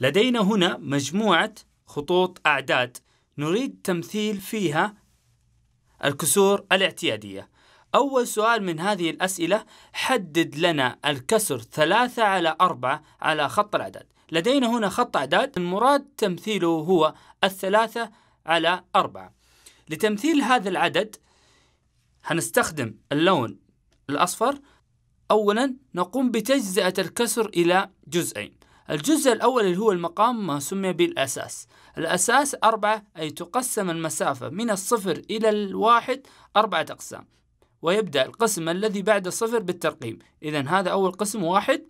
لدينا هنا مجموعة خطوط أعداد نريد تمثيل فيها الكسور الاعتيادية أول سؤال من هذه الأسئلة حدد لنا الكسر ثلاثة على أربعة على خط الأعداد لدينا هنا خط أعداد المراد تمثيله هو الثلاثة على أربعة لتمثيل هذا العدد هنستخدم اللون الأصفر أولا نقوم بتجزئة الكسر إلى جزئين الجزء الأول اللي هو المقام ما سمي بالأساس الأساس أربعة أي تقسم المسافة من الصفر إلى الواحد أربعة أقسام ويبدأ القسم الذي بعد الصفر بالترقيم إذا هذا أول قسم واحد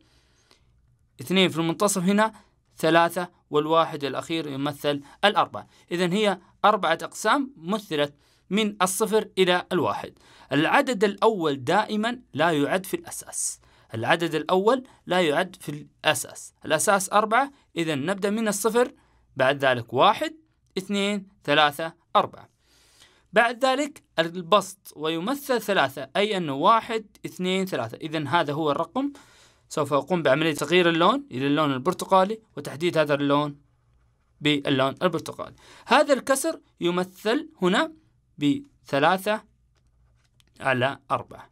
اثنين في المنتصف هنا ثلاثة والواحد الأخير يمثل الأربعة إذا هي أربعة أقسام مثلت من الصفر إلى الواحد العدد الأول دائما لا يعد في الأساس العدد الأول لا يعد في الأساس الأساس أربعة إذا نبدأ من الصفر بعد ذلك واحد اثنين ثلاثة أربعة بعد ذلك البسط ويمثل ثلاثة أي أنه واحد اثنين ثلاثة إذا هذا هو الرقم سوف أقوم بعملية تغيير اللون إلى اللون البرتقالي وتحديد هذا اللون باللون البرتقالي هذا الكسر يمثل هنا بثلاثة على أربعة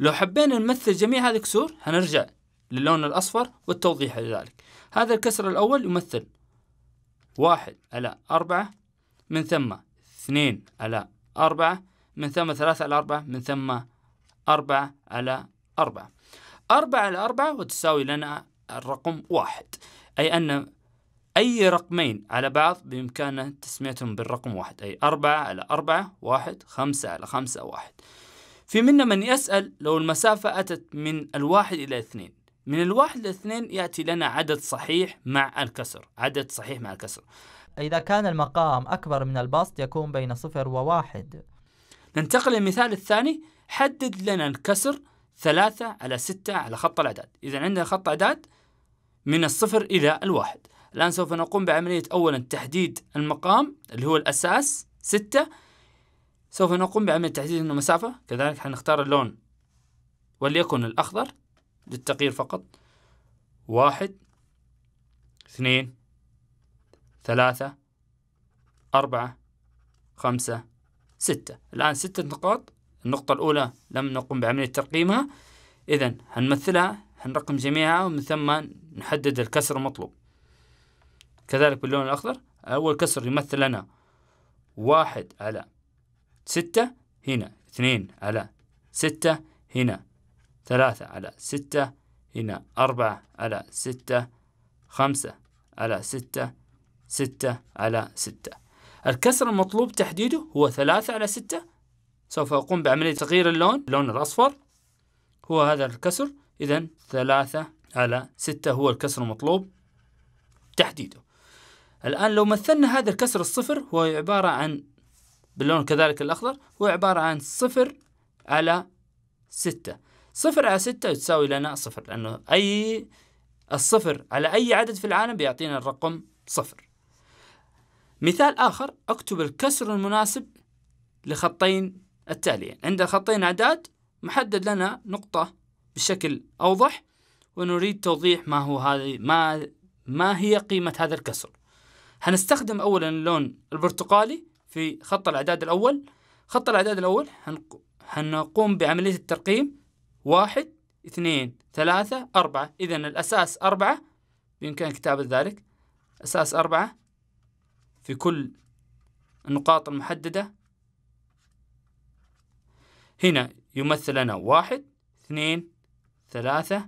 لو حبينا نمثل جميع هذه الكسور هنرجع للون الأصفر والتوضيح لذلك هذا الكسر الأول يمثل واحد على أربعة من ثم اثنين على أربعة من ثم ثلاثة على أربعة من ثم أربعة على أربعة أربعة على أربعة وتساوي لنا الرقم واحد أي أن أي رقمين على بعض بإمكاننا تسميتهم بالرقم واحد أي أربعة على أربعة واحد خمسة على خمسة واحد في منا من يسأل لو المسافة أتت من الواحد إلى اثنين من الواحد إلى اثنين يأتي لنا عدد صحيح مع الكسر عدد صحيح مع الكسر إذا كان المقام أكبر من البسط يكون بين صفر وواحد ننتقل للمثال الثاني حدد لنا الكسر ثلاثة على ستة على خط الأعداد إذا عندنا خط أعداد من الصفر إلى الواحد الآن سوف نقوم بعملية أولا تحديد المقام اللي هو الأساس ستة سوف نقوم بعمل تحديد المسافة كذلك حنختار اللون وليكن الأخضر للتغيير فقط واحد اثنين ثلاثة أربعة خمسة ستة الآن ستة نقاط النقطة الأولى لم نقم بعملية ترقيمها إذا هنمثلها هنرقم جميعها ومن ثم نحدد الكسر المطلوب كذلك باللون الأخضر أول كسر يمثل لنا واحد على ستة هنا اثنين على ستة هنا ثلاثة على ستة هنا أربعة على ستة خمسة على ستة ستة على ستة الكسر المطلوب تحديده هو ثلاثة على ستة سوف أقوم بعملية تغيير اللون اللون الأصفر هو هذا الكسر إذا ثلاثة على ستة هو الكسر المطلوب تحديده الآن لو مثلنا هذا الكسر الصفر هو عبارة عن باللون كذلك الأخضر هو عبارة عن صفر على ستة صفر على ستة تساوي لنا صفر لأنه أي الصفر على أي عدد في العالم بيعطينا الرقم صفر مثال آخر أكتب الكسر المناسب لخطين التاليين عند خطين أعداد محدد لنا نقطة بشكل أوضح ونريد توضيح ما هو هذه ما ما هي قيمة هذا الكسر هنستخدم أولا اللون البرتقالي في خط الأعداد الأول خط الأعداد الأول هنقوم بعملية الترقيم واحد اثنين ثلاثة أربعة إذا الأساس أربعة بإمكانك كتابة ذلك أساس أربعة في كل النقاط المحددة هنا يمثل لنا واحد اثنين ثلاثة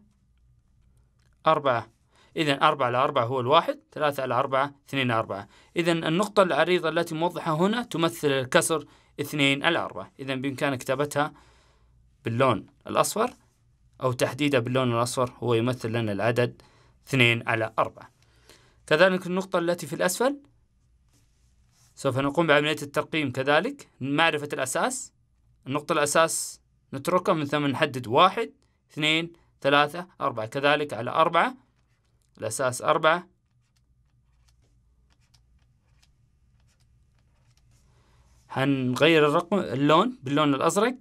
أربعة إذا 4 على 4 هو الواحد 3 على 4 2 على 4 إذا النقطة العريضة التي موضحة هنا تمثل الكسر 2 على 4 إذا بإمكانك كتابتها باللون الأصفر أو تحديدها باللون الأصفر هو يمثل لنا العدد 2 على 4 كذلك النقطة التي في الأسفل سوف نقوم بعملية الترقيم كذلك معرفة الأساس النقطة الأساس نتركها من ثم نحدد واحد اثنين ثلاثة أربعة كذلك على أربعة الأساس أربعة هنغير الرقم اللون باللون الأزرق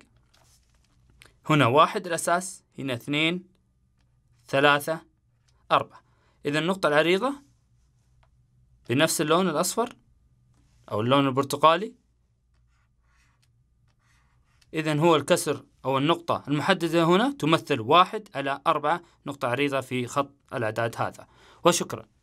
هنا واحد الأساس هنا اثنين ثلاثة أربعة إذا النقطة العريضة بنفس اللون الأصفر أو اللون البرتقالي إذا هو الكسر أو النقطة المحددة هنا تمثل واحد على أربعة نقطة عريضة في خط الأعداد هذا وشكرا